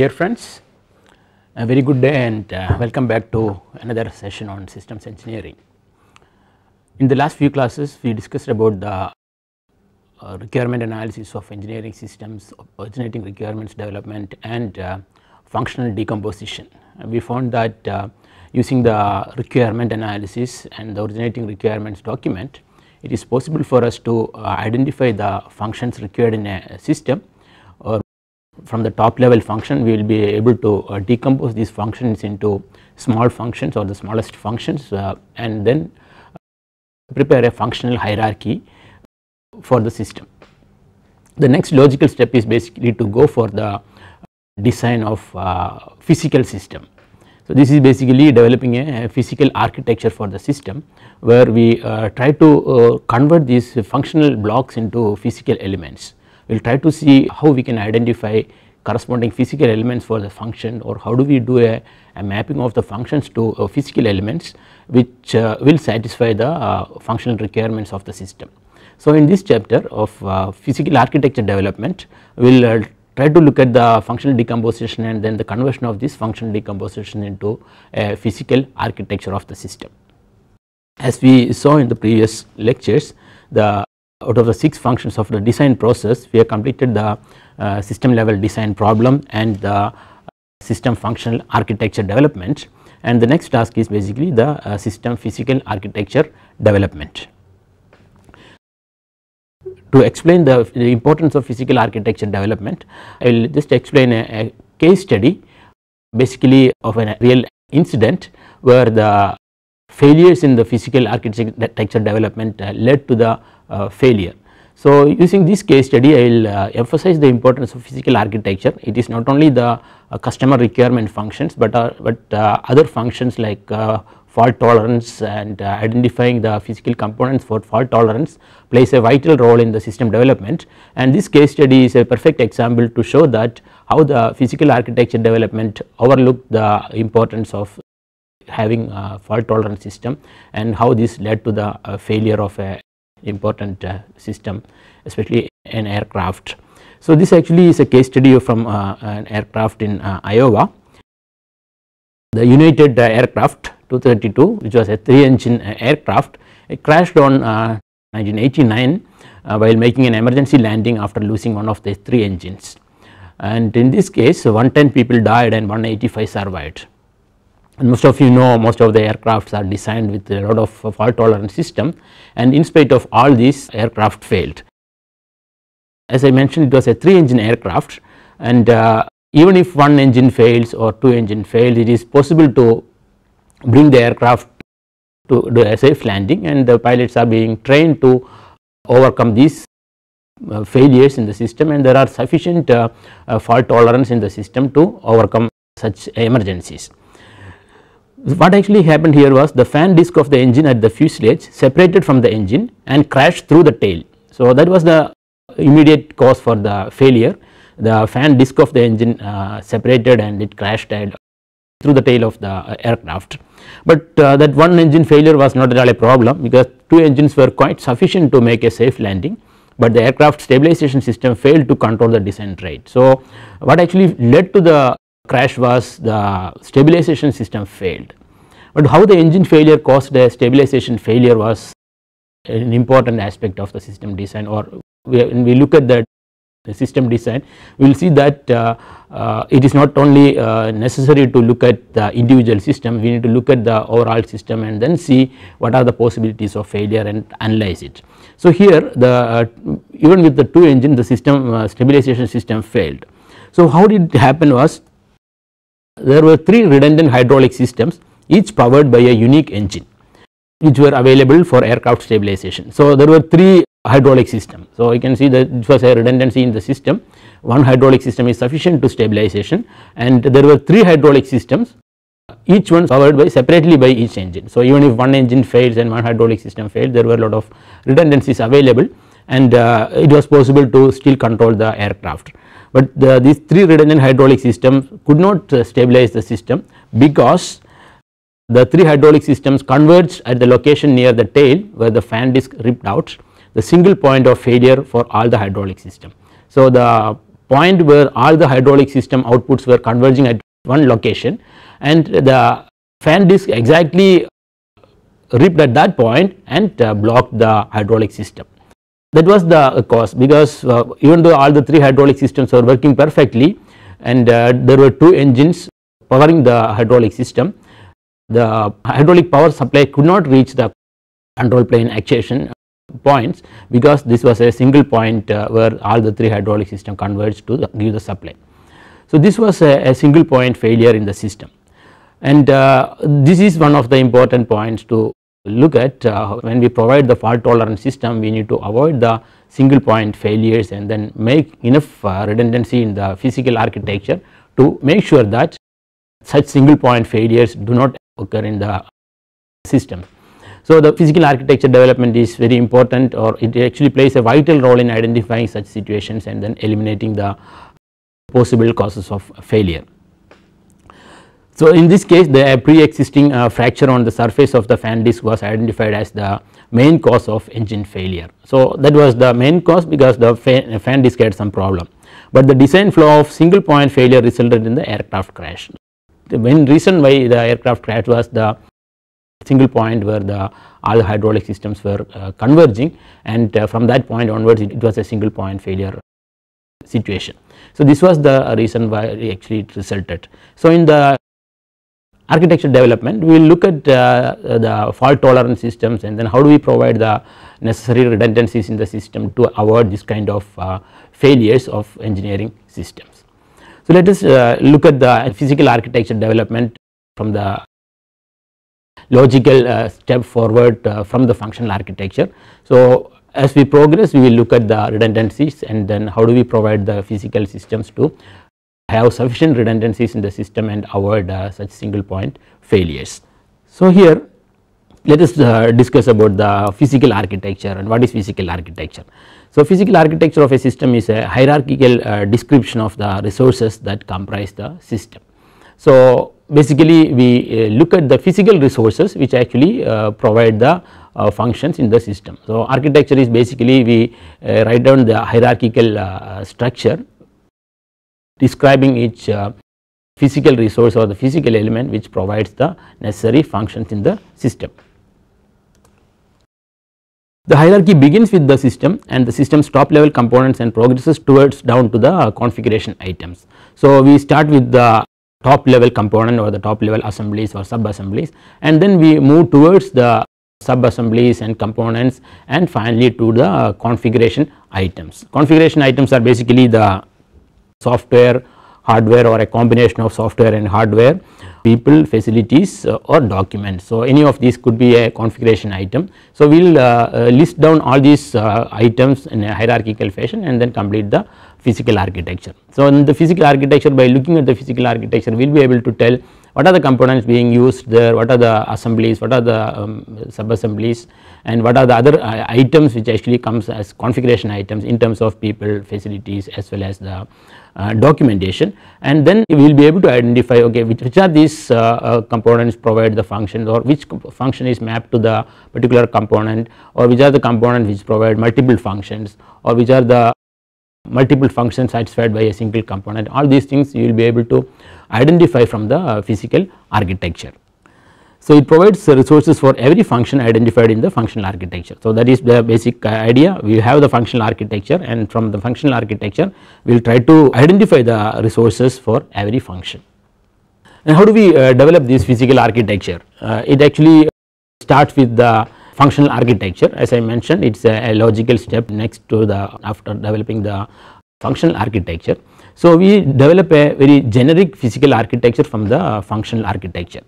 Dear friends, a very good day and uh, welcome back to another session on systems engineering. In the last few classes we discussed about the uh, requirement analysis of engineering systems, originating requirements development and uh, functional decomposition. we found that uh, using the requirement analysis and the originating requirements document it is possible for us to uh, identify the functions required in a system from the top level function we will be able to uh, decompose these functions into small functions or the smallest functions uh, and then uh, prepare a functional hierarchy for the system. The next logical step is basically to go for the uh, design of uh, physical system. So, this is basically developing a, a physical architecture for the system where we try to convert these functional blocks into physical elements we will try to see how we can identify corresponding physical elements for the function or how do we do a, a mapping of the functions to uh, physical elements which uh, will satisfy the uh, functional requirements of the system. So in this chapter of uh, physical architecture development we will uh, try to look at the functional decomposition and then the conversion of this functional decomposition into a physical architecture of the system. As we saw in the previous lectures the out of the 6 functions of the design process we have completed the uh, system level design problem and the uh, system functional architecture development and the next task is basically the uh, system physical architecture development. To explain the, the, importance of physical architecture development I will just explain a, a case study basically of a real incident where the failures in the physical architecture development uh, led to the uh, failure. So, using this case study I will uh, emphasize the importance of physical architecture it is not only the uh, customer requirement functions but, uh, but uh, other functions like uh, fault tolerance and identifying the physical components for fault tolerance plays a vital role in the system development and this case study is a perfect example to show that how the physical architecture development overlooked the importance of having a fault tolerance system and how this led to the failure of a important uh, system especially an aircraft. So this actually is a case study from uh, an aircraft in uh, Iowa the United aircraft 232 which was a 3 engine aircraft it crashed on 1989 while making an emergency landing after losing one of the 3 engines and in this case 110 people died and 185 survived and most of you know most of the aircrafts are designed with a lot of fault tolerant system and in spite of all these aircraft failed. As I mentioned it was a 3 engine aircraft and uh, even if one engine fails or two engine fails it is possible to bring the aircraft to do a safe landing and the pilots are being trained to overcome these uh, failures in the system and there are sufficient uh, uh fault tolerance in the system to overcome such emergencies what actually happened here was the fan disc of the engine at the fuselage separated from the engine and crashed through the tail. So, that was the immediate cause for the failure the fan disc of the engine uh, separated and it crashed through the tail of the uh, aircraft. But uh, that one engine failure was not at all a problem because two engines were quite sufficient to make a safe landing but the aircraft stabilization system failed to control the descent rate. So, what actually led to the crash was the stabilization system failed. But how the engine failure caused the stabilization failure was an important aspect of the system design or when we look at the system design we will see that uh, uh, it is not only uh, necessary to look at the individual system we need to look at the overall system and then see what are the possibilities of failure and analyze it. So here the uh, even with the two engine the system uh, stabilization system failed. So how did it happen was there were 3 redundant hydraulic systems each powered by a unique engine which were available for aircraft stabilization. So, there were 3 hydraulic systems. So, you can see that this was a redundancy in the system one hydraulic system is sufficient to stabilization and there were 3 hydraulic systems each one powered by separately by each engine. So, even if one engine fails and one hydraulic system failed there were a lot of redundancies available and uh, it was possible to still control the aircraft but the, these three redundant hydraulic systems could not uh, stabilize the system because the three hydraulic systems converged at the location near the tail where the fan disc ripped out the single point of failure for all the hydraulic system. So, the point where all the hydraulic system outputs were converging at one location and the fan disc exactly ripped at that point and uh, blocked the hydraulic system. That was the cause because uh, even though all the three hydraulic systems were working perfectly and uh, there were two engines powering the hydraulic system, the hydraulic power supply could not reach the control plane actuation points because this was a single point uh, where all the three hydraulic system converged to the, give the supply. So, this was a, a, single point failure in the system and uh, this is one of the important points to look at uh, when we provide the fault tolerant system we need to avoid the single point failures and then make enough uh, redundancy in the physical architecture to make sure that such single point failures do not occur in the system. So, the physical architecture development is very important or it actually plays a vital role in identifying such situations and then eliminating the possible causes of failure. So, in this case the pre-existing uh, fracture on the surface of the fan disc was identified as the main cause of engine failure. So, that was the main cause because the uh, fan, fan disc had some problem, but the design flaw of single point failure resulted in the aircraft crash. The main reason why the aircraft crash was the single point where the all the hydraulic systems were uh, converging and uh, from that point onwards it, it was a single point failure situation. So, this was the reason why actually it resulted. So, in the architecture development we will look at uh, the fault tolerant systems and then how do we provide the necessary redundancies in the system to avoid this kind of uh, failures of engineering systems. So, let us uh, look at the physical architecture development from the logical uh, step forward uh, from the functional architecture. So, as we progress we will look at the redundancies and then how do we provide the physical systems to have sufficient redundancies in the system and avoid uh, such single point failures. So, here let us uh, discuss about the physical architecture and what is physical architecture. So, physical architecture of a system is a hierarchical uh, description of the resources that comprise the system. So, basically we uh, look at the physical resources which actually uh, provide the uh, functions in the system. So, architecture is basically we uh, write down the hierarchical uh, structure describing each uh, physical resource or the physical element which provides the necessary functions in the system. The hierarchy begins with the system and the system's top level components and progresses towards down to the configuration items. So, we start with the top level component or the top level assemblies or sub assemblies and then we move towards the sub assemblies and components and finally to the configuration items. Configuration items are basically the software, hardware or a combination of software and hardware, people, facilities uh, or documents. So, any of these could be a configuration item. So, we will uh, uh, list down all these uh, items in a hierarchical fashion and then complete the physical architecture. So, in the physical architecture by looking at the physical architecture we will be able to tell what are the components being used there, what are the assemblies, what are the um, sub-assemblies and what are the other uh, items which actually comes as configuration items in terms of people, facilities as well as the uh, documentation and then we will be able to identify okay which, which are these uh, uh components provide the functions or which function is mapped to the particular component or which are the components which provide multiple functions or which are the multiple functions satisfied by a single component all these things you will be able to identify from the uh, physical architecture. So, it provides resources for every function identified in the functional architecture. So, that is the basic idea we have the functional architecture and from the functional architecture we will try to identify the resources for every function. And how do we uh, develop this physical architecture? Uh, it actually starts with the functional architecture as I mentioned it is a, a logical step next to the after developing the functional architecture. So, we develop a very generic physical architecture from the functional architecture.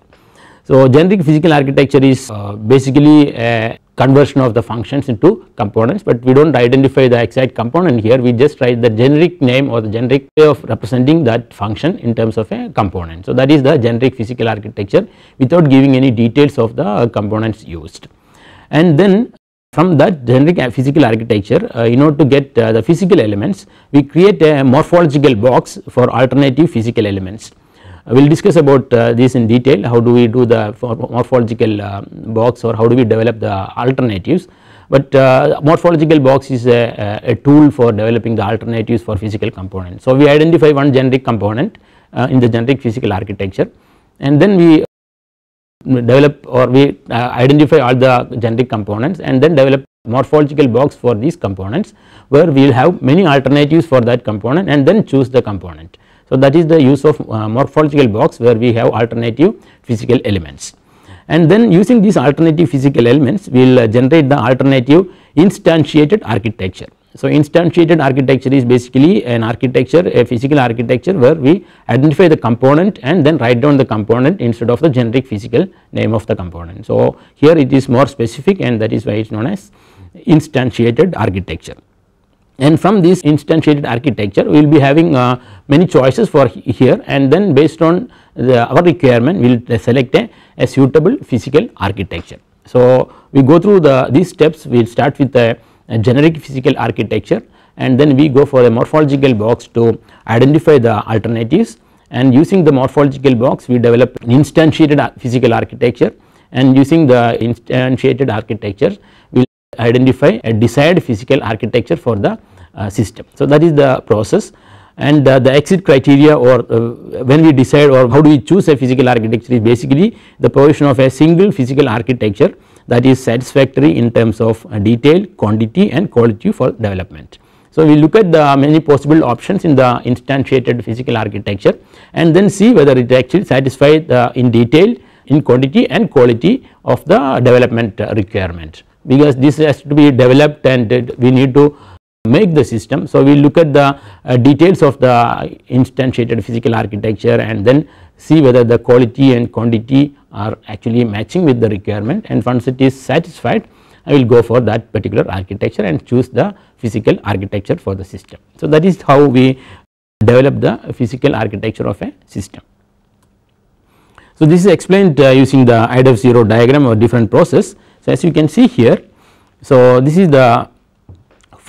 So, generic physical architecture is uh, basically a conversion of the functions into components, but we do not identify the exact component here, we just write the generic name or the generic way of representing that function in terms of a component. So, that is the generic physical architecture without giving any details of the uh, components used. And then from that generic physical architecture uh, in order to get uh, the physical elements, we create a morphological box for alternative physical elements. Uh, we will discuss about uh, this in detail how do we do the morphological uh, box or how do we develop the alternatives but uh, morphological box is a, a, tool for developing the alternatives for physical components. So we identify one generic component uh, in the generic physical architecture and then we develop or we uh, identify all the generic components and then develop morphological box for these components where we will have many alternatives for that component and then choose the component. So that is the use of uh, morphological box where we have alternative physical elements and then using these alternative physical elements we will uh, generate the alternative instantiated architecture. So instantiated architecture is basically an architecture a physical architecture where we identify the component and then write down the component instead of the generic physical name of the component. So here it is more specific and that is why it is known as instantiated architecture and from this instantiated architecture we will be having uh, many choices for here and then based on the, our requirement we will select a, a, suitable physical architecture. So we go through the these steps we will start with a, a generic physical architecture and then we go for a morphological box to identify the alternatives and using the morphological box we develop an instantiated physical architecture and using the instantiated architecture we will identify a desired physical architecture for the uh, system. So that is the process and uh, the exit criteria or uh, when we decide or how do we choose a physical architecture is basically the provision of a single physical architecture that is satisfactory in terms of detail, quantity and quality for development. So we look at the many possible options in the instantiated physical architecture and then see whether it actually satisfies in detail, in quantity and quality of the development requirement because this has to be developed and we need to make the system. So, we look at the uh, details of the instantiated physical architecture and then see whether the quality and quantity are actually matching with the requirement and once it is satisfied I will go for that particular architecture and choose the physical architecture for the system. So, that is how we develop the physical architecture of a system. So, this is explained uh, using the IDF 0 diagram or different process. So, as you can see here, so this is the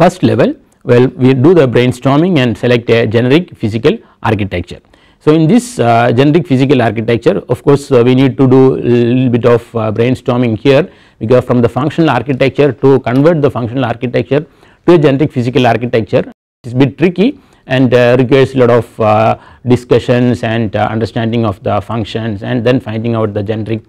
first level well we do the brainstorming and select a generic physical architecture. So, in this uh, generic physical architecture of course, uh, we need to do little bit of uh, brainstorming here because from the functional architecture to convert the functional architecture to a generic physical architecture is a bit tricky and uh, requires a lot of uh, discussions and uh, understanding of the functions and then finding out the generic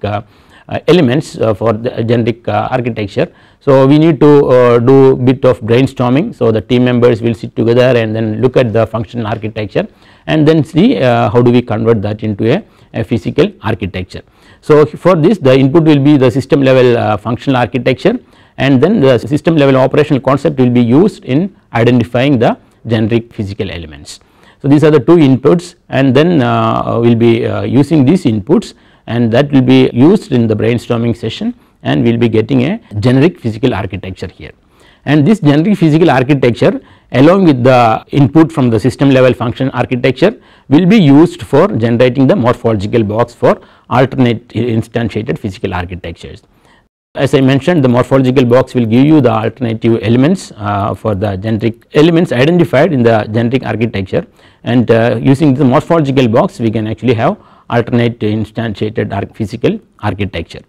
uh, elements uh, for the generic uh, architecture. So we need to do bit of brainstorming so the team members will sit together and then look at the functional architecture and then see how do we convert that into a, a physical architecture. So for this the input will be the system level functional architecture and then the system level operational concept will be used in identifying the generic physical elements. So these are the two inputs and then uh, we will be uh, using these inputs and that will be used in the brainstorming session and we will be getting a generic physical architecture here. And this generic physical architecture along with the input from the system level function architecture will be used for generating the morphological box for alternate instantiated physical architectures. As I mentioned the morphological box will give you the alternative elements uh, for the generic elements identified in the generic architecture and uh, using the morphological box we can actually have alternate instantiated physical architecture.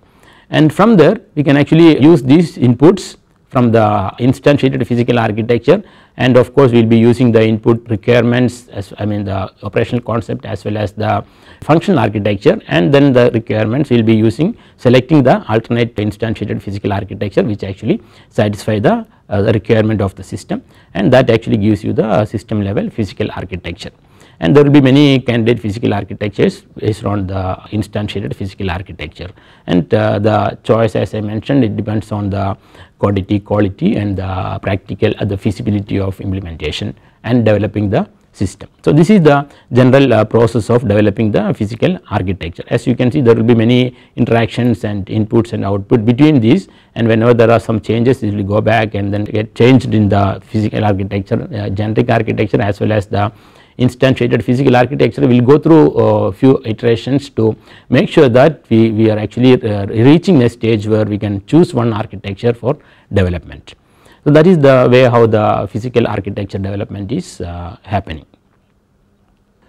And from there we can actually use these inputs from the instantiated physical architecture and of course we will be using the input requirements as I mean the operational concept as well as the functional architecture and then the requirements we will be using selecting the alternate instantiated physical architecture which actually satisfy the, uh, the requirement of the system and that actually gives you the system level physical architecture and there will be many candidate physical architectures based on the instantiated physical architecture and uh, the choice as I mentioned it depends on the quantity quality and the practical uh, the feasibility of implementation and developing the system. So, this is the general uh, process of developing the physical architecture as you can see there will be many interactions and inputs and output between these and whenever there are some changes it will go back and then get changed in the physical architecture uh, generic architecture as well as the instantiated physical architecture we will go through uh, few iterations to make sure that we, we are actually uh, reaching a stage where we can choose one architecture for development. So that is the way how the physical architecture development is uh, happening.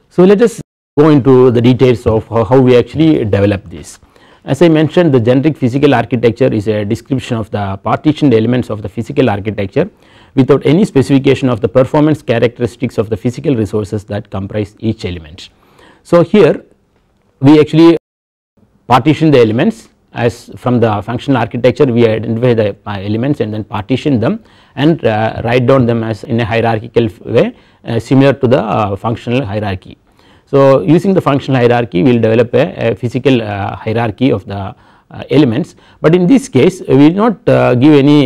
So let us go into the details of how, we actually develop this. As I mentioned the generic physical architecture is a description of the partitioned elements of the physical architecture without any specification of the performance characteristics of the physical resources that comprise each element. So, here we actually partition the elements as from the functional architecture we identify the uh, elements and then partition them and uh, write down them as in a hierarchical way uh, similar to the uh, functional hierarchy. So, using the functional hierarchy we will develop a, a physical uh, hierarchy of the uh, elements, but in this case we will not give any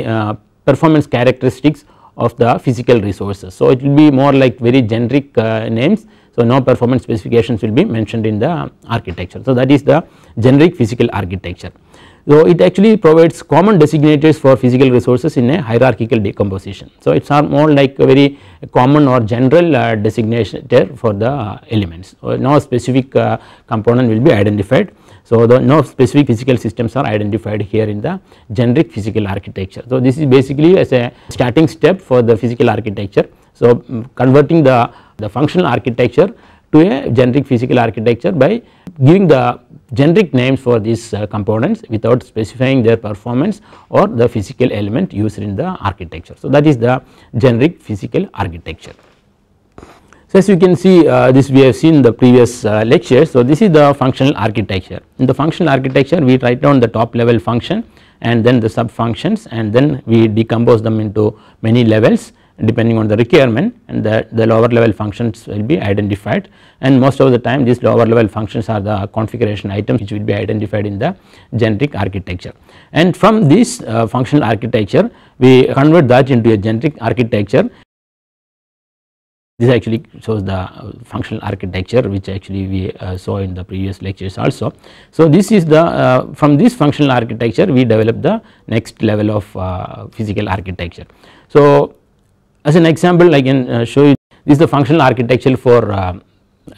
performance characteristics of the physical resources. So it will be more like very generic uh, names. So no performance specifications will be mentioned in the architecture. So that is the generic physical architecture. So it actually provides common designators for physical resources in a hierarchical decomposition. So it's more like a very common or general uh, designator for the elements. So no specific uh, component will be identified so, the no specific physical systems are identified here in the generic physical architecture. So, this is basically as a starting step for the physical architecture. So, um, converting the, the functional architecture to a generic physical architecture by giving the generic names for these uh, components without specifying their performance or the physical element used in the architecture. So, that is the generic physical architecture. So, as you can see uh, this we have seen the previous uh, lecture. So, this is the functional architecture. In the functional architecture we write down the top level function and then the sub functions and then we decompose them into many levels depending on the requirement and the, the lower level functions will be identified and most of the time these lower level functions are the configuration items which will be identified in the generic architecture. And from this uh, functional architecture we convert that into a generic architecture this actually shows the uh, functional architecture which actually we uh, saw in the previous lectures also. So this is the uh, from this functional architecture we develop the next level of uh, physical architecture. So as an example I can uh, show you this is the functional architecture for uh,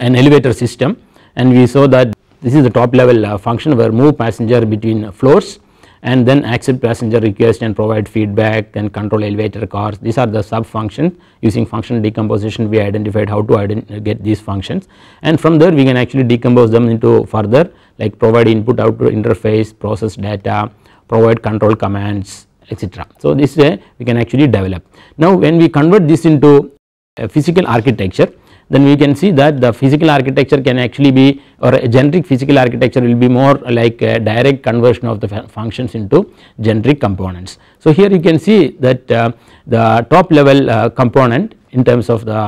an elevator system and we saw that this is the top level function where move passenger between floors and then accept passenger request and provide feedback and control elevator cars these are the sub functions using function decomposition we identified how to get these functions and from there we can actually decompose them into further like provide input output interface process data provide control commands etc. So this way we can actually develop. Now when we convert this into a physical architecture then we can see that the physical architecture can actually be or generic physical architecture will be more like a direct conversion of the functions into generic components. So here you can see that uh, the top level uh, component in terms of the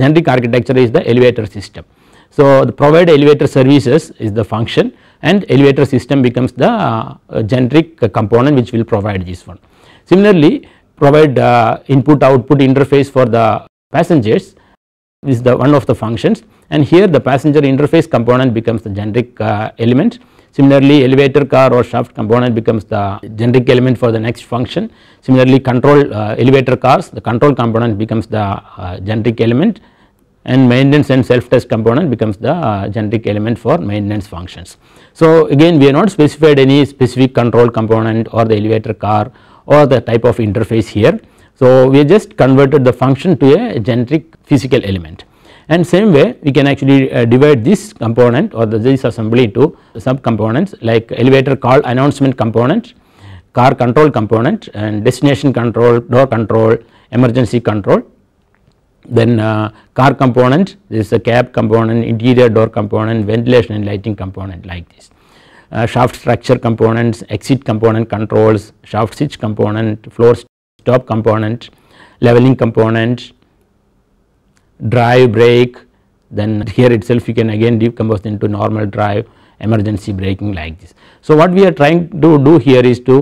generic architecture is the elevator system. So the provide elevator services is the function and elevator system becomes the uh, generic component which will provide this one. Similarly provide uh, input output interface for the passengers is the one of the functions and here the passenger interface component becomes the generic uh, element. Similarly, elevator car or shaft component becomes the generic element for the next function. Similarly, control uh, elevator cars the control component becomes the uh, generic element and maintenance and self test component becomes the uh, generic element for maintenance functions. So, again we are not specified any specific control component or the elevator car or the type of interface here so, we just converted the function to a generic physical element and same way we can actually uh, divide this component or the, this assembly into sub components like elevator call announcement component, car control component and destination control, door control, emergency control. Then uh, car component is a cab component, interior door component, ventilation and lighting component like this. Uh, shaft structure components, exit component controls, shaft switch component, floor stop component, leveling component, drive brake then here itself you can again decompose into normal drive emergency braking like this. So what we are trying to do here is to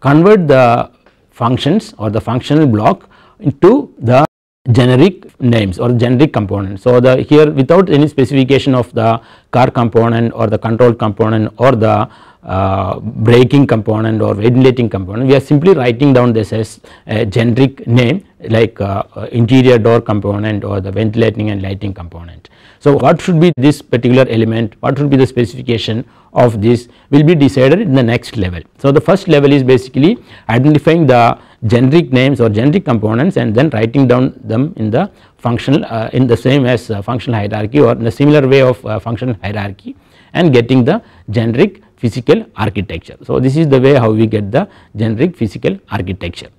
convert the functions or the functional block into the generic names or generic components. So, the here without any specification of the car component or the control component or the uh, braking component or ventilating component we are simply writing down this as a generic name like uh, uh interior door component or the ventilating and lighting component. So, what should be this particular element what should be the specification of this will be decided in the next level. So, the first level is basically identifying the generic names or generic components and then writing down them in the functional uh, in the same as uh, functional hierarchy or in a similar way of uh, functional hierarchy and getting the generic physical architecture. So this is the way how we get the generic physical architecture.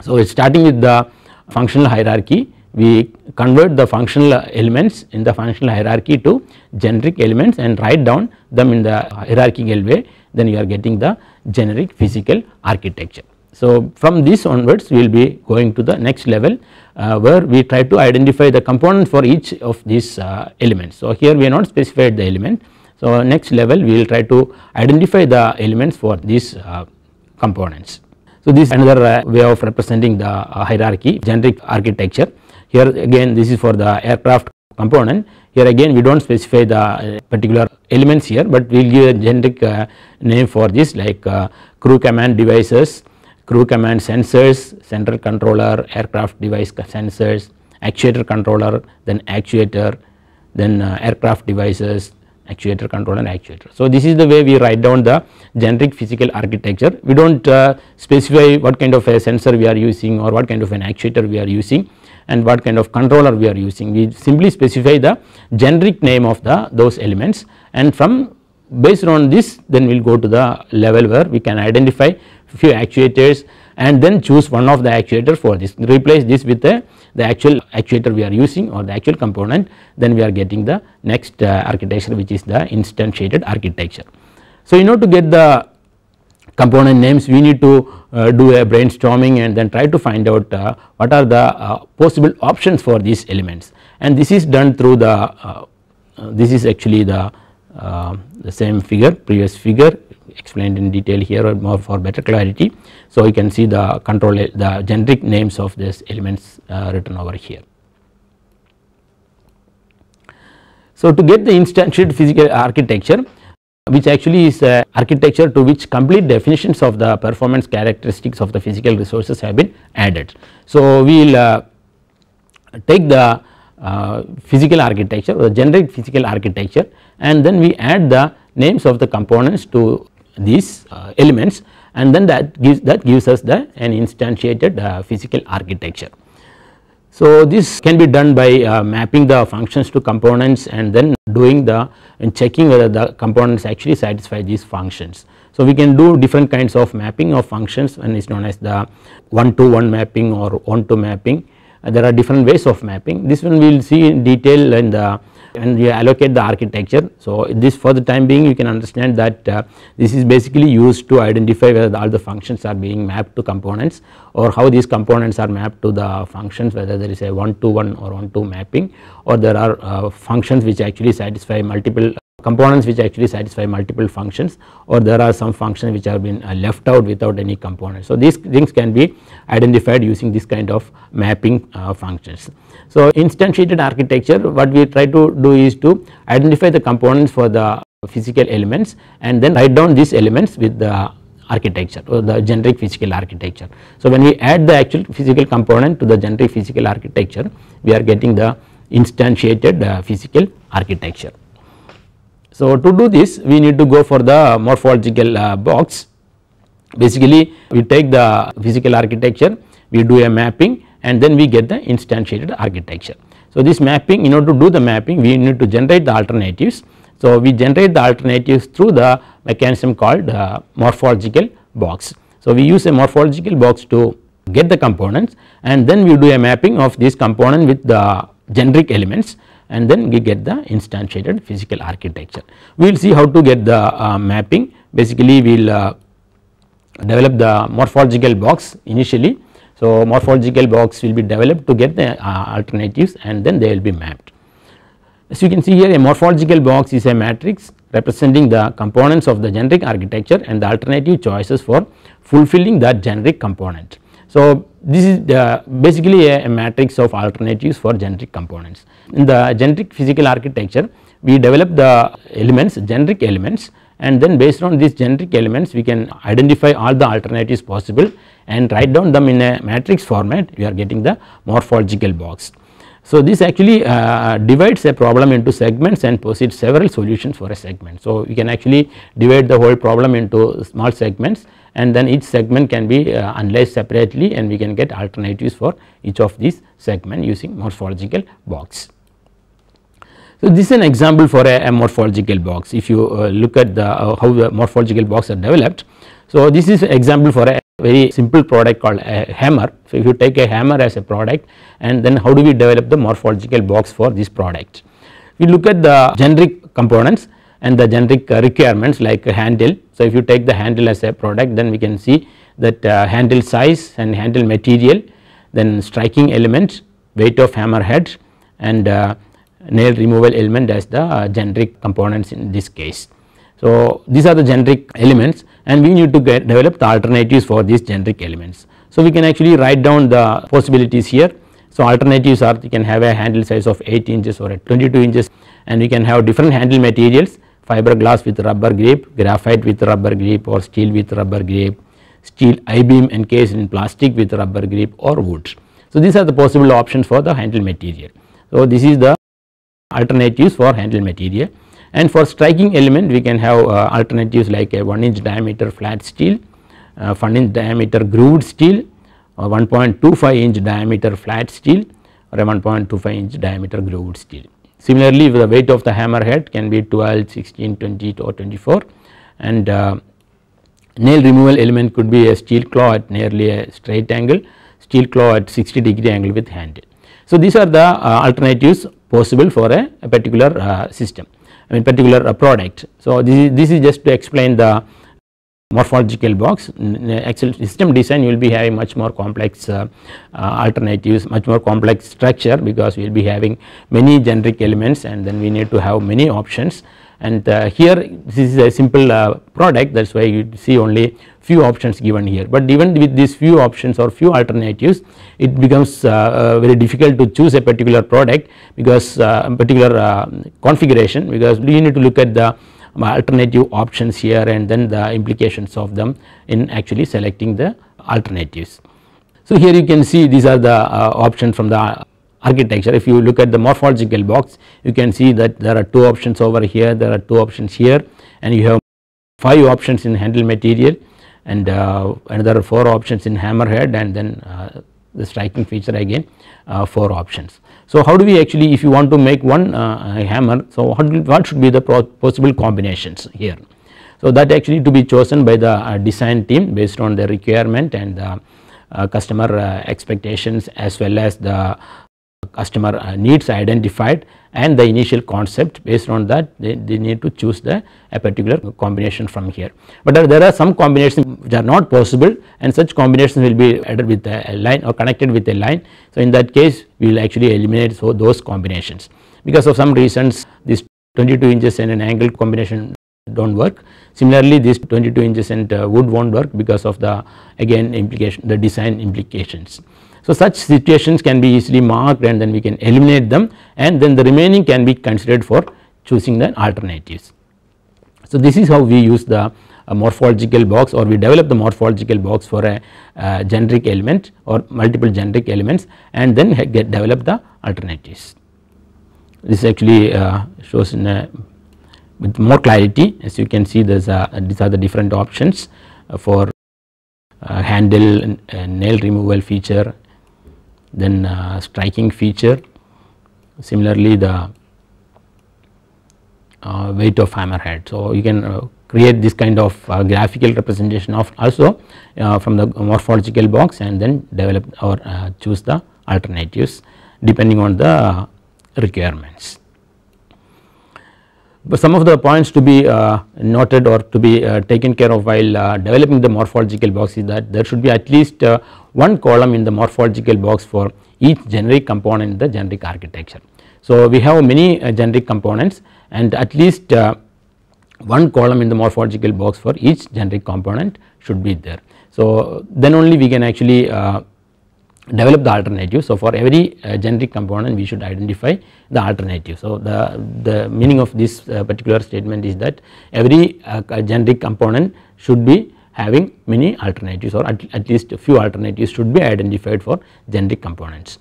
So starting with the functional hierarchy we convert the functional elements in the functional hierarchy to generic elements and write down them in the hierarchical way then you are getting the generic physical architecture. So, from this onwards we will be going to the next level uh, where we try to identify the component for each of these uh, elements. So, here we are not specified the element. So, next level we will try to identify the elements for these uh, components. So, this is another uh, way of representing the uh, hierarchy generic architecture. Here again this is for the aircraft component here again we do not specify the uh, particular elements here but we will give a generic name for this like crew command devices crew command sensors, central controller, aircraft device sensors, actuator controller, then actuator, then uh, aircraft devices, actuator controller and actuator. So, this is the way we write down the generic physical architecture. We do not uh, specify what kind of a sensor we are using or what kind of an actuator we are using and what kind of controller we are using. We simply specify the generic name of the those elements and from based on this then we will go to the level where we can identify few actuators and then choose one of the actuator for this replace this with the, the actual actuator we are using or the actual component then we are getting the next uh, architecture which is the instantiated architecture. So in order to get the component names we need to uh, do a brainstorming and then try to find out uh, what are the uh, possible options for these elements and this is done through the uh, uh, this is actually the, the same figure previous figure explained in detail here or uh, more for better clarity. So you can see the control uh, the generic names of these elements uh, written over here. So to get the instantiated physical architecture which actually is uh, architecture to which complete definitions of the performance characteristics of the physical resources have been added. So we will uh, take the uh, physical architecture or the generic physical architecture and then we add the names of the components to these uh, elements and then that gives that gives us the an instantiated uh, physical architecture. So this can be done by uh, mapping the functions to components and then doing the and checking whether the components actually satisfy these functions. So we can do different kinds of mapping of functions and it is known as the one to one mapping or one to mapping uh, there are different ways of mapping this one we will see in detail in the when we allocate the architecture. So, this for the time being you can understand that uh, this is basically used to identify whether all the functions are being mapped to components or how these components are mapped to the functions whether there is a one to one or one to mapping or there are uh, functions which actually satisfy multiple components which actually satisfy multiple functions or there are some functions which have been uh, left out without any component. So these things can be identified using this kind of mapping uh, functions. So instantiated architecture what we try to do is to identify the components for the physical elements and then write down these elements with the architecture or the generic physical architecture. So when we add the actual physical component to the generic physical architecture we are getting the instantiated uh, physical architecture. So, to do this we need to go for the morphological uh, box basically we take the physical architecture we do a mapping and then we get the instantiated architecture. So, this mapping in order to do the mapping we need to generate the alternatives. So, we generate the alternatives through the mechanism called uh, morphological box. So, we use a morphological box to get the components and then we do a mapping of this component with the generic elements and then we get the instantiated physical architecture. We will see how to get the uh, mapping basically we will uh, develop the morphological box initially. So, morphological box will be developed to get the uh, alternatives and then they will be mapped. As you can see here a morphological box is a matrix representing the components of the generic architecture and the alternative choices for fulfilling that generic component. So, this is the basically a, a, matrix of alternatives for generic components. In the generic physical architecture we develop the elements generic elements and then based on these generic elements we can identify all the alternatives possible and write down them in a matrix format we are getting the morphological box. So this actually uh, divides a problem into segments and proceeds several solutions for a segment. So you can actually divide the whole problem into small segments and then each segment can be uh, analyzed separately and we can get alternatives for each of these segment using morphological box. So, this is an example for a, a morphological box if you uh, look at the uh, how the morphological box are developed. So, this is an example for a very simple product called a hammer. So, if you take a hammer as a product and then how do we develop the morphological box for this product. We look at the generic components and the generic requirements like handle, so, if you take the handle as a product then we can see that uh, handle size and handle material then striking element weight of hammer head, and uh, nail removal element as the uh, generic components in this case. So, these are the generic elements and we need to get develop the alternatives for these generic elements. So, we can actually write down the possibilities here. So, alternatives are you can have a handle size of 8 inches or 22 inches and we can have different handle materials fiberglass with rubber grip, graphite with rubber grip or steel with rubber grip, steel I-beam encased in plastic with rubber grip or wood. So these are the possible options for the handle material. So this is the alternatives for handle material and for striking element we can have uh, alternatives like a 1 inch diameter flat steel, uh, 1 inch diameter grooved steel or 1.25 inch diameter flat steel or a 1.25 inch diameter grooved steel. Similarly, the weight of the hammer head can be 12, 16, 20 or 24 and uh, nail removal element could be a steel claw at nearly a straight angle, steel claw at 60 degree angle with hand. So, these are the uh, alternatives possible for a, a particular uh, system I mean particular uh, product. So, this is, this is just to explain the morphological box Actually, system design you will be having much more complex uh, uh, alternatives much more complex structure because we will be having many generic elements and then we need to have many options and uh, here this is a simple uh, product that is why you see only few options given here but even with these few options or few alternatives it becomes uh, uh, very difficult to choose a particular product because particular configuration because you need to look at the um, alternative options here and then the implications of them in actually selecting the alternatives. So here you can see these are the uh, options from the architecture if you look at the morphological box you can see that there are two options over here there are two options here and you have five options in handle material and uh, another four options in hammerhead and then uh, the striking feature again uh, four options. So how do we actually if you want to make one uh, hammer so what, what should be the possible combinations here. So that actually to be chosen by the uh, design team based on the requirement and the uh, customer expectations as well as the customer needs identified and the initial concept based on that they, they need to choose the a particular combination from here. But there, there are some combinations which are not possible and such combinations will be added with a line or connected with a line. So in that case we will actually eliminate so those combinations because of some reasons this 22 inches and an angle combination do not work. Similarly this 22 inches and uh, wood will not work because of the again implication the design implications. So, such situations can be easily marked and then we can eliminate them and then the remaining can be considered for choosing the alternatives. So, this is how we use the uh, morphological box or we develop the morphological box for a uh, generic element or multiple generic elements and then get develop the alternatives. This actually uh, shows in a, with more clarity as you can see there's a, uh, these are the different options for handle and, nail removal feature then uh, striking feature similarly the uh, weight of hammerhead. So, you can uh, create this kind of uh, graphical representation of also uh, from the morphological box and then develop or uh, choose the alternatives depending on the requirements but some of the points to be uh, noted or to be uh, taken care of while uh, developing the morphological box is that there should be at least uh, one column in the morphological box for each generic component in the generic architecture. So we have many uh, generic components and at least uh, one column in the morphological box for each generic component should be there. So then only we can actually develop the alternative. So, for every uh, generic component we should identify the alternative. So, the, the meaning of this uh, particular statement is that every uh, generic component should be having many alternatives or at, at least a few alternatives should be identified for generic components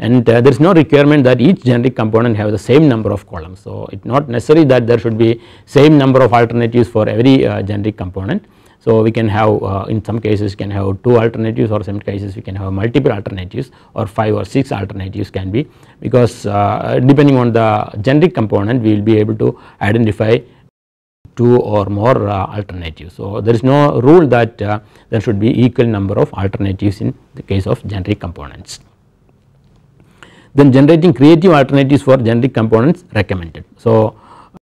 and uh, there is no requirement that each generic component have the same number of columns. So, it's not necessary that there should be same number of alternatives for every uh, generic component so we can have uh, in some cases can have 2 alternatives or some cases we can have multiple alternatives or 5 or 6 alternatives can be because uh, depending on the generic component we will be able to identify 2 or more uh, alternatives. So there is no rule that uh, there should be equal number of alternatives in the case of generic components then generating creative alternatives for generic components recommended. So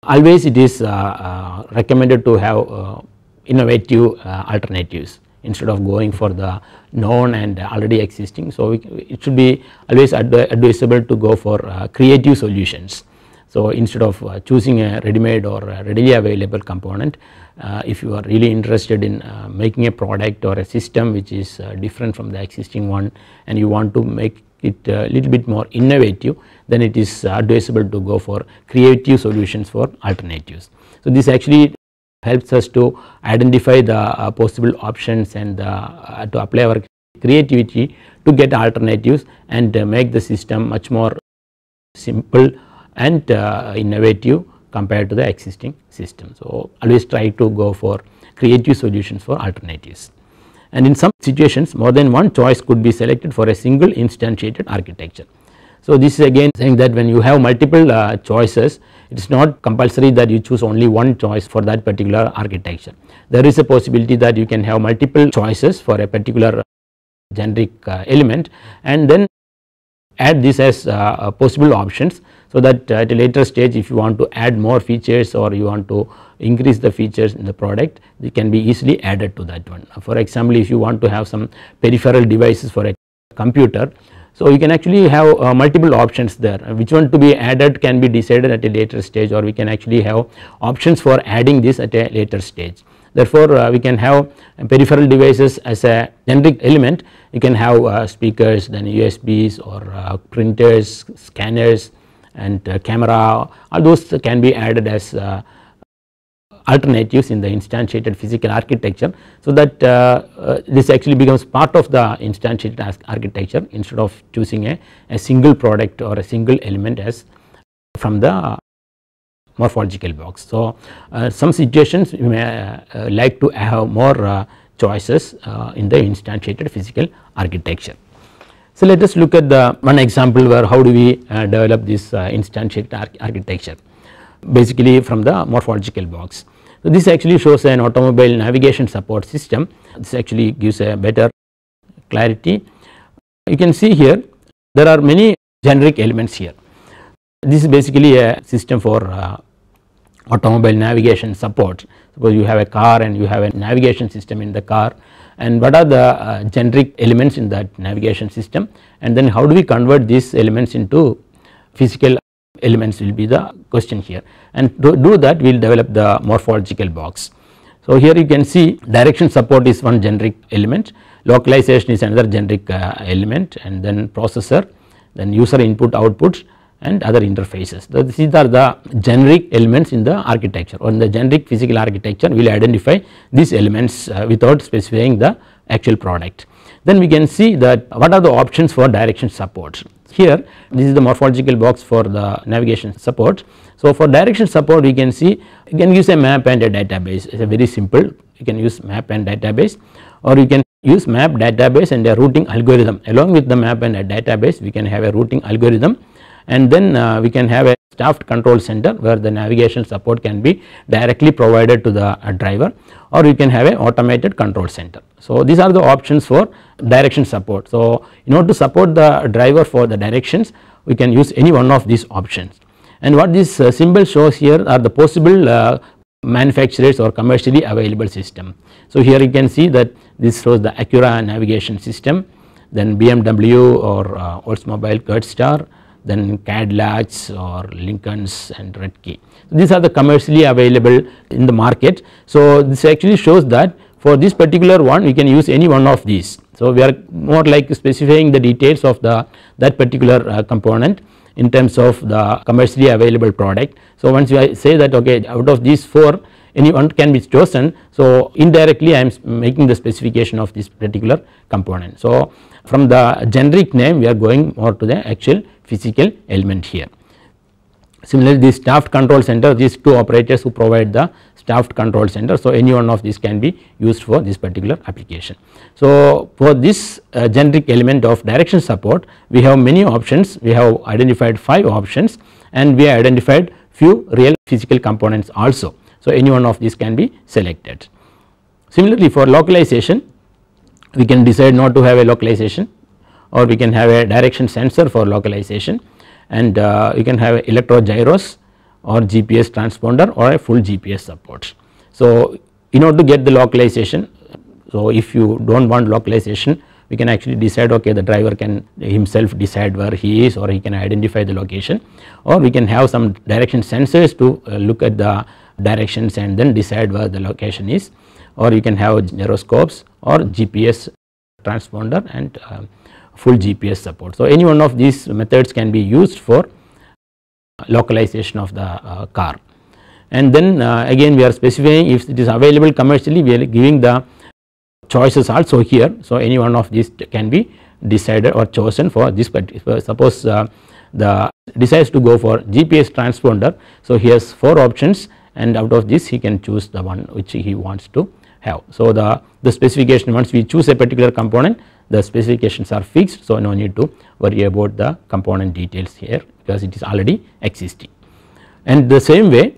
always it is uh, uh, recommended to have uh, innovative uh, alternatives instead of going for the known and already existing. So, it should be always advisable to go for uh, creative solutions. So, instead of uh, choosing a ready made or readily available component, uh, if you are really interested in uh, making a product or a system which is uh, different from the existing one and you want to make it a little bit more innovative, then it is advisable to go for creative solutions for alternatives. So, this actually helps us to identify the uh, possible options and uh, uh to apply our creativity to get alternatives and uh, make the system much more simple and uh, innovative compared to the existing system. So, always try to go for creative solutions for alternatives and in some situations more than one choice could be selected for a single instantiated architecture. So this is again saying that when you have multiple uh, choices it is not compulsory that you choose only one choice for that particular architecture. There is a possibility that you can have multiple choices for a particular uh, generic uh, element and then add this as uh, uh, possible options so that at a later stage if you want to add more features or you want to increase the features in the product they can be easily added to that one. For example if you want to have some peripheral devices for a computer so, you can actually have uh, multiple options there which one to be added can be decided at a later stage or we can actually have options for adding this at a later stage. Therefore, uh, we can have peripheral devices as a generic element you can have uh, speakers then USBs or uh, printers, scanners and uh, camera all those can be added as uh, alternatives in the instantiated physical architecture so that uh, uh, this actually becomes part of the instantiated architecture instead of choosing a, a single product or a single element as from the morphological box. So uh, some situations we may uh, uh, like to have more uh, choices in the instantiated physical architecture. So let us look at the one example where how do we develop this instantiated architecture basically from the morphological box. So, this actually shows an automobile navigation support system this actually gives a better clarity. You can see here there are many generic elements here this is basically a system for uh, automobile navigation support suppose you have a car and you have a navigation system in the car and what are the uh, generic elements in that navigation system and then how do we convert these elements into physical elements will be the question here and to do that we will develop the morphological box. So here you can see direction support is one generic element, localization is another generic uh, element and then processor, then user input output and other interfaces. So these are the generic elements in the architecture or in the generic physical architecture we will identify these elements uh, without specifying the actual product. Then we can see that what are the options for direction support. Here this is the morphological box for the navigation support. So for direction support we can see you can use a map and a database it is a very simple you can use map and database or you can use map database and a routing algorithm along with the map and a database we can have a routing algorithm and then uh, we can have a staffed control center where the navigation support can be directly provided to the uh, driver or you can have a automated control center. So these are the options for direction support. So in order to support the driver for the directions we can use any one of these options and what this uh, symbol shows here are the possible uh, manufacturers or commercially available system. So here you can see that this shows the Acura navigation system then BMW or uh, Oldsmobile Kurtstar then Cadillac's or Lincoln's and Redkey. These are the commercially available in the market. So, this actually shows that for this particular one we can use any one of these. So, we are more like specifying the details of the that particular uh, component in terms of the commercially available product. So, once you say that okay out of these 4 any one can be chosen. So, indirectly I am making the specification of this particular component. So, from the generic name we are going more to the actual physical element here. Similarly, this staffed control center these two operators who provide the staffed control center. So, any one of these can be used for this particular application. So, for this uh, generic element of direction support we have many options we have identified 5 options and we have identified few real physical components also. So, any one of these can be selected. Similarly, for localization we can decide not to have a localization or we can have a direction sensor for localization and uh, you can have electro gyros or GPS transponder or a full GPS support. So in order to get the localization so if you do not want localization we can actually decide okay the driver can himself decide where he is or he can identify the location or we can have some direction sensors to uh, look at the directions and then decide where the location is or you can have gyroscopes or GPS transponder and uh, full GPS support. So, any one of these methods can be used for localization of the uh, car and then uh, again we are specifying if it is available commercially we are giving the choices also here. So, any one of these can be decided or chosen for this particular. suppose uh, the decides to go for GPS transponder. So, he has 4 options and out of this he can choose the one which he wants to have. So, the, the specification once we choose a particular component the specifications are fixed so no need to worry about the component details here because it is already existing. And the same way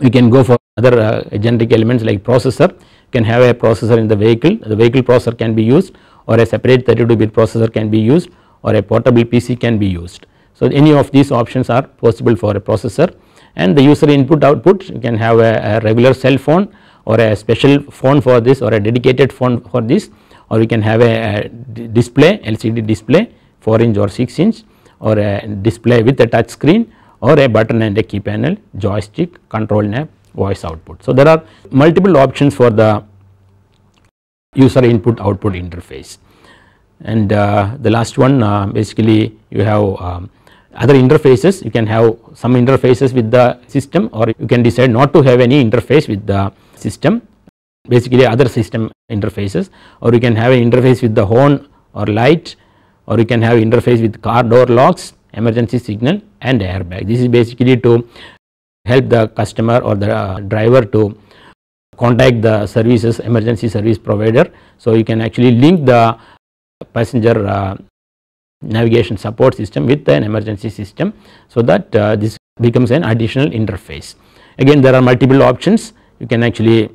we can go for other uh, generic elements like processor can have a processor in the vehicle the vehicle processor can be used or a separate 32 bit processor can be used or a portable PC can be used. So any of these options are possible for a processor and the user input output you can have a, a regular cell phone or a special phone for this or a dedicated phone for this or we can have a, a display LCD display 4 inch or 6 inch or a display with a touch screen or a button and a key panel, joystick, control knob, voice output. So, there are multiple options for the user input output interface and uh, the last one uh, basically you have um, other interfaces you can have some interfaces with the system or you can decide not to have any interface with the system basically other system interfaces or you can have an interface with the horn or light or you can have interface with car door locks emergency signal and airbag this is basically to help the customer or the uh, driver to contact the services emergency service provider so you can actually link the passenger uh, navigation support system with an emergency system so that uh, this becomes an additional interface again there are multiple options you can actually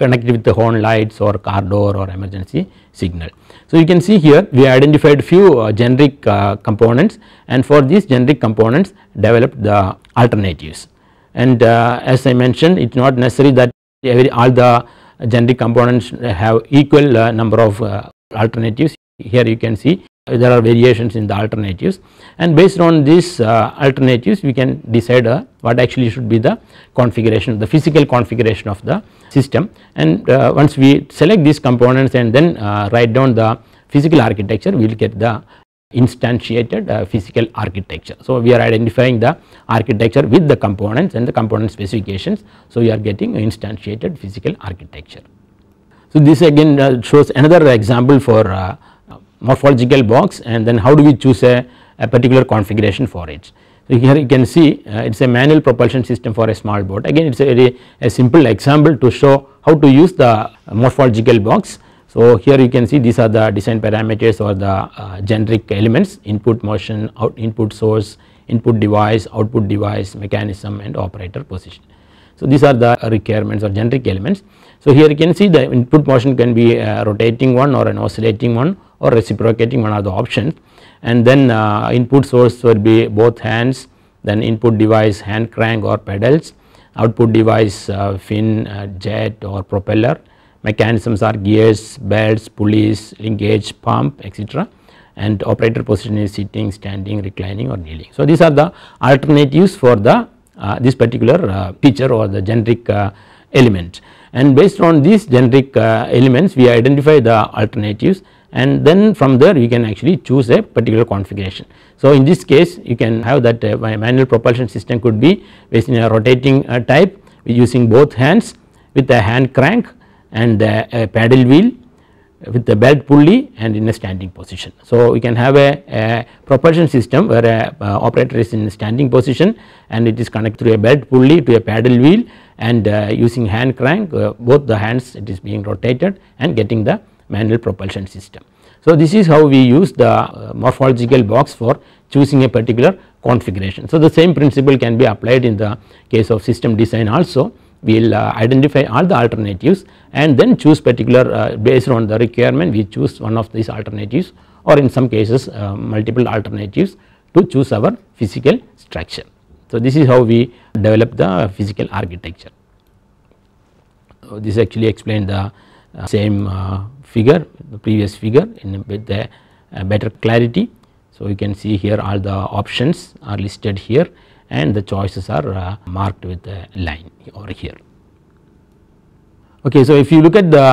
connected with the horn lights or car door or emergency signal. So, you can see here we identified few uh, generic uh, components and for these generic components developed the alternatives and uh, as I mentioned it is not necessary that every all the generic components have equal uh, number of uh, alternatives here you can see there are variations in the alternatives and based on these uh, alternatives we can decide uh, what actually should be the configuration the physical configuration of the system and uh, once we select these components and then uh, write down the physical architecture we will get the instantiated uh, physical architecture. So we are identifying the architecture with the components and the component specifications so we are getting instantiated physical architecture. So this again uh, shows another example for morphological box and then how do we choose a, a particular configuration for it. So, here you can see uh, it is a manual propulsion system for a small boat again it is a very a simple example to show how to use the morphological box. So, here you can see these are the design parameters or the uh, generic elements input motion out input source input device output device mechanism and operator position. So, these are the requirements or generic elements. So, here you can see the input motion can be a rotating one or an oscillating one or reciprocating one of the options and then uh, input source would be both hands then input device hand crank or pedals output device uh, fin uh, jet or propeller mechanisms are gears belts pulleys linkage pump etc and operator position is sitting standing reclining or kneeling so these are the alternatives for the uh, this particular uh, feature or the generic uh, element and based on these generic elements we identify the alternatives and then from there you can actually choose a particular configuration. So in this case you can have that uh, manual propulsion system could be based in a rotating uh, type using both hands with a hand crank and uh, a paddle wheel with the belt pulley and in a standing position. So we can have a, a propulsion system where a operator is in standing position and it is connected through a belt pulley to a paddle wheel and uh, using hand crank uh, both the hands it is being rotated and getting the manual propulsion system. So, this is how we use the uh, morphological box for choosing a particular configuration. So, the same principle can be applied in the case of system design also we will uh, identify all the alternatives and then choose particular uh, based on the requirement we choose one of these alternatives or in some cases uh, multiple alternatives to choose our physical structure. So, this is how we develop the physical architecture. This actually explained the uh, same uh, figure the previous figure in with the uh, better clarity. So, you can see here all the options are listed here and the choices are uh, marked with the line over here. Okay, so if you look at the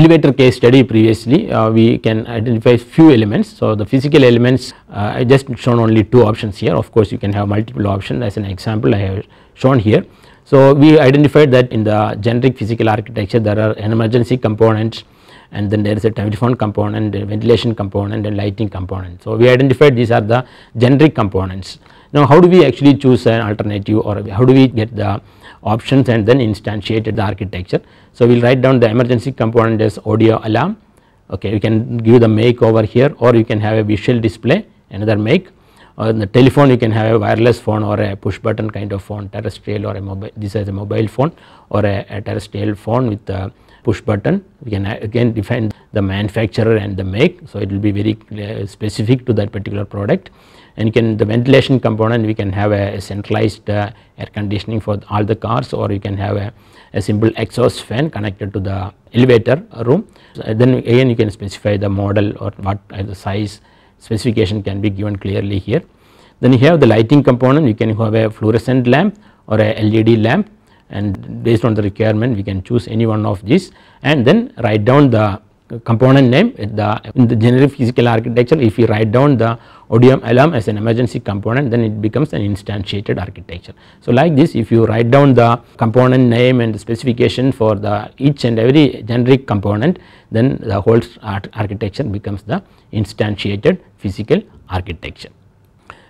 elevator case study previously uh, we can identify few elements. So, the physical elements uh, I just shown only two options here of course you can have multiple options as an example I have shown here. So, we identified that in the generic physical architecture there are an emergency components and then there is a telephone component, ventilation component and lighting component. So, we identified these are the generic components. Now, how do we actually choose an alternative or how do we get the options and then instantiate the architecture. So, we will write down the emergency component as audio alarm okay you can give the make over here or you can have a visual display another make or the telephone you can have a wireless phone or a push button kind of phone terrestrial or a mobile this is a mobile phone or a, a terrestrial phone with a uh, push button we can again define the manufacturer and the make so it will be very uh, specific to that particular product and you can the ventilation component we can have a, a centralized uh, air conditioning for all the cars or you can have a, a simple exhaust fan connected to the elevator room so, uh, then again you can specify the model or what uh, the size specification can be given clearly here then you have the lighting component you can have a fluorescent lamp or a LED lamp and based on the requirement we can choose any one of these and then write down the component name the, in the generic physical architecture if we write down the ODM alarm as an emergency component then it becomes an instantiated architecture. So like this if you write down the component name and specification for the each and every generic component then the whole architecture becomes the instantiated physical architecture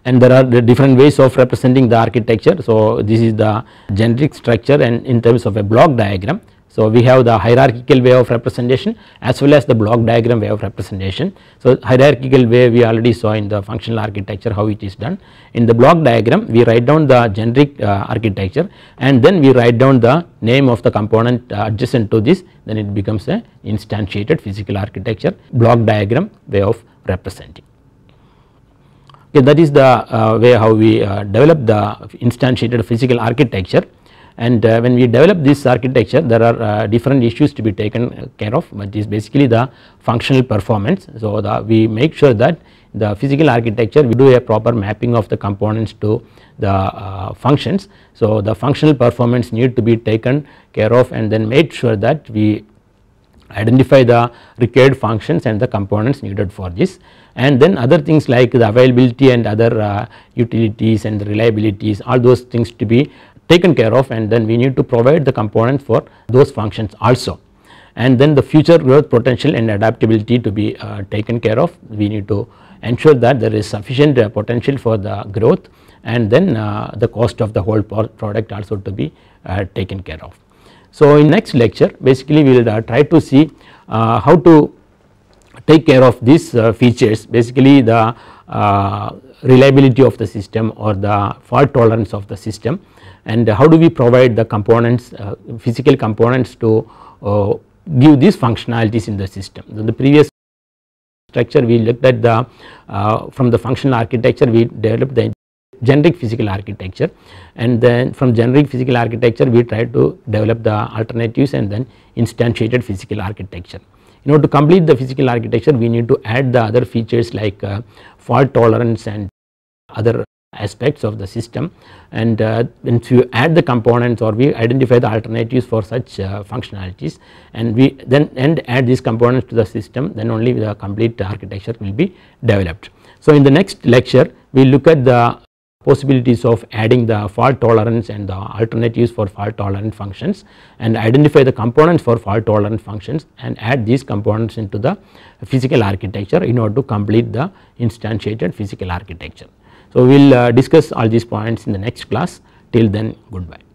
and there are the different ways of representing the architecture. So, this is the generic structure and in terms of a block diagram. So, we have the hierarchical way of representation as well as the block diagram way of representation. So, hierarchical way we already saw in the functional architecture how it is done. In the block diagram we write down the generic uh, architecture and then we write down the name of the component uh, adjacent to this then it becomes a instantiated physical architecture block diagram way of representing. Okay, that is the uh, way how we uh, develop the instantiated physical architecture and uh, when we develop this architecture there are uh, different issues to be taken care of which is basically the functional performance. So, the, we make sure that the physical architecture we do a proper mapping of the components to the uh, functions. So, the functional performance need to be taken care of and then made sure that we identify the required functions and the components needed for this and then other things like the availability and other uh, utilities and reliabilities all those things to be taken care of and then we need to provide the component for those functions also and then the future growth potential and adaptability to be uh, taken care of we need to ensure that there is sufficient uh, potential for the growth and then uh, the cost of the whole product also to be uh, taken care of. So in next lecture basically we will uh, try to see how to take care of these uh, features basically the uh, reliability of the system or the fault tolerance of the system and how do we provide the components uh, physical components to give these functionalities in the system. In the previous structure we looked at the uh, from the functional architecture we developed the generic physical architecture and then from generic physical architecture we tried to develop the alternatives and then instantiated physical architecture. In order to complete the physical architecture we need to add the other features like uh, fault tolerance and other aspects of the system and uh, once you add the components or we identify the alternatives for such uh, functionalities and we then and add these components to the system then only the complete architecture will be developed. So in the next lecture we look at the possibilities of adding the fault tolerance and the alternatives for fault tolerant functions and identify the components for fault tolerant functions and add these components into the physical architecture in order to complete the instantiated physical architecture. So, we will uh, discuss all these points in the next class till then goodbye.